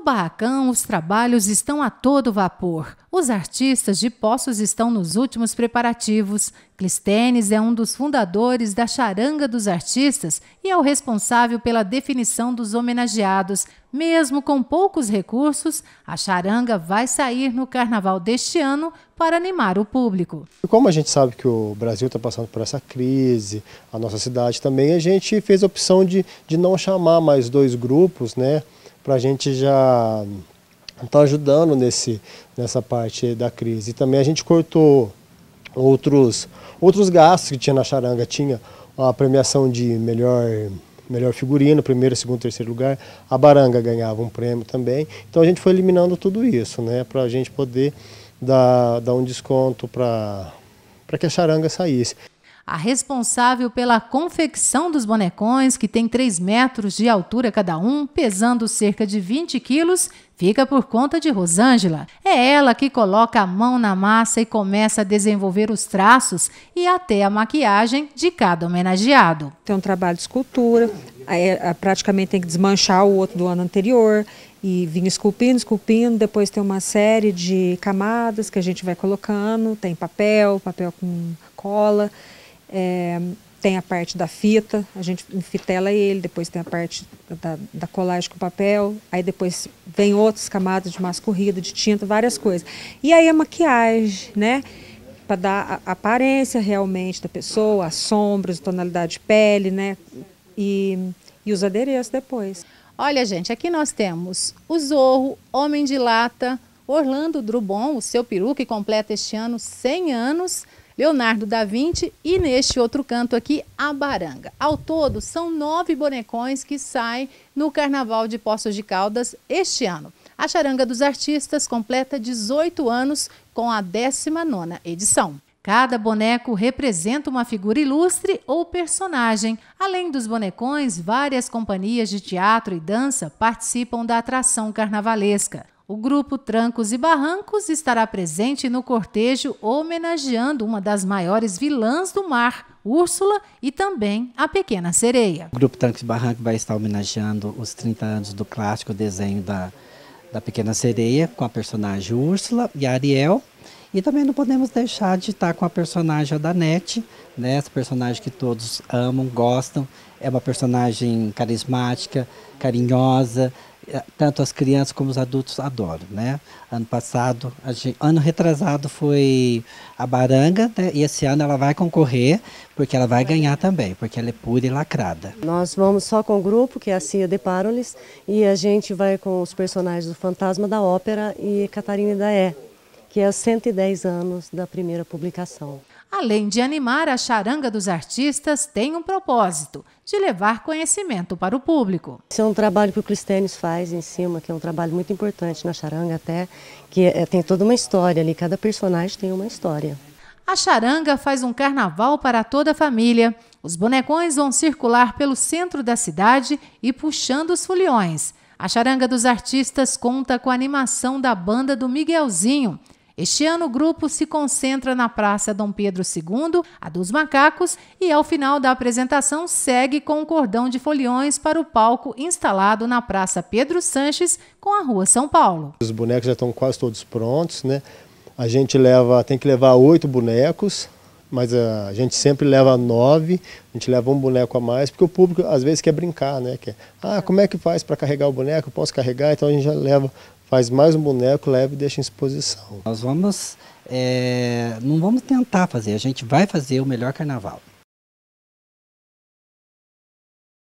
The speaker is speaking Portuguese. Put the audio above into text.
No barracão, os trabalhos estão a todo vapor. Os artistas de Poços estão nos últimos preparativos. Clistenes é um dos fundadores da Charanga dos Artistas e é o responsável pela definição dos homenageados. Mesmo com poucos recursos, a charanga vai sair no carnaval deste ano para animar o público. Como a gente sabe que o Brasil está passando por essa crise, a nossa cidade também, a gente fez a opção de, de não chamar mais dois grupos, né? para a gente já estar tá ajudando nesse, nessa parte da crise. E também a gente cortou outros, outros gastos que tinha na charanga. Tinha a premiação de melhor melhor figurino, primeiro, segundo, terceiro lugar. A Baranga ganhava um prêmio também. Então a gente foi eliminando tudo isso, né? Para a gente poder dar, dar um desconto para que a charanga saísse a responsável pela confecção dos bonecões, que tem 3 metros de altura cada um, pesando cerca de 20 quilos, fica por conta de Rosângela. É ela que coloca a mão na massa e começa a desenvolver os traços e até a maquiagem de cada homenageado. Tem um trabalho de escultura, eh, praticamente tem que desmanchar o outro do ano anterior e vim esculpindo, esculpindo, depois tem uma série de camadas que a gente vai colocando, tem papel, papel com cola. É, tem a parte da fita, a gente enfitela ele, depois tem a parte da, da, colagem com papel, aí depois vem outras camadas de massa corrida, de tinta, várias coisas. E aí a maquiagem, né? Para dar a aparência realmente da pessoa, as sombras, a tonalidade de pele, né? E, e os adereços depois. Olha, gente, aqui nós temos o Zorro, Homem de Lata, Orlando Drubon, o seu peru que completa este ano 100 anos, Leonardo da Vinci e neste outro canto aqui, a Baranga. Ao todo, são nove bonecões que saem no Carnaval de Poços de Caldas este ano. A Charanga dos Artistas completa 18 anos com a 19ª edição. Cada boneco representa uma figura ilustre ou personagem. Além dos bonecões, várias companhias de teatro e dança participam da atração carnavalesca. O grupo Trancos e Barrancos estará presente no cortejo homenageando uma das maiores vilãs do mar, Úrsula, e também a Pequena Sereia. O grupo Trancos e Barrancos vai estar homenageando os 30 anos do clássico desenho da, da Pequena Sereia, com a personagem Úrsula e a Ariel, e também não podemos deixar de estar com a personagem da Net, né? Essa personagem que todos amam, gostam. É uma personagem carismática, carinhosa, é, tanto as crianças como os adultos adoram, né? Ano passado, gente, ano retrasado foi a Baranga, né? e esse ano ela vai concorrer, porque ela vai ganhar também, porque ela é pura e lacrada. Nós vamos só com o grupo, que é a Cia de Parolis, e a gente vai com os personagens do Fantasma da Ópera e Catarina da É, que é 110 anos da primeira publicação. Além de animar a charanga dos artistas, tem um propósito, de levar conhecimento para o público. Esse é um trabalho que o Clistênios faz em cima, que é um trabalho muito importante na charanga até, que é, tem toda uma história ali, cada personagem tem uma história. A charanga faz um carnaval para toda a família. Os bonecões vão circular pelo centro da cidade e puxando os foliões. A charanga dos artistas conta com a animação da banda do Miguelzinho, este ano o grupo se concentra na Praça Dom Pedro II, a dos Macacos, e ao final da apresentação segue com um cordão de foliões para o palco instalado na Praça Pedro Sanches com a Rua São Paulo. Os bonecos já estão quase todos prontos, né? A gente leva, tem que levar oito bonecos, mas a gente sempre leva nove, a gente leva um boneco a mais, porque o público às vezes quer brincar, né? Quer, ah, como é que faz para carregar o boneco? posso carregar? Então a gente já leva faz mais um boneco, leva e deixa em exposição. Nós vamos, é, não vamos tentar fazer, a gente vai fazer o melhor carnaval.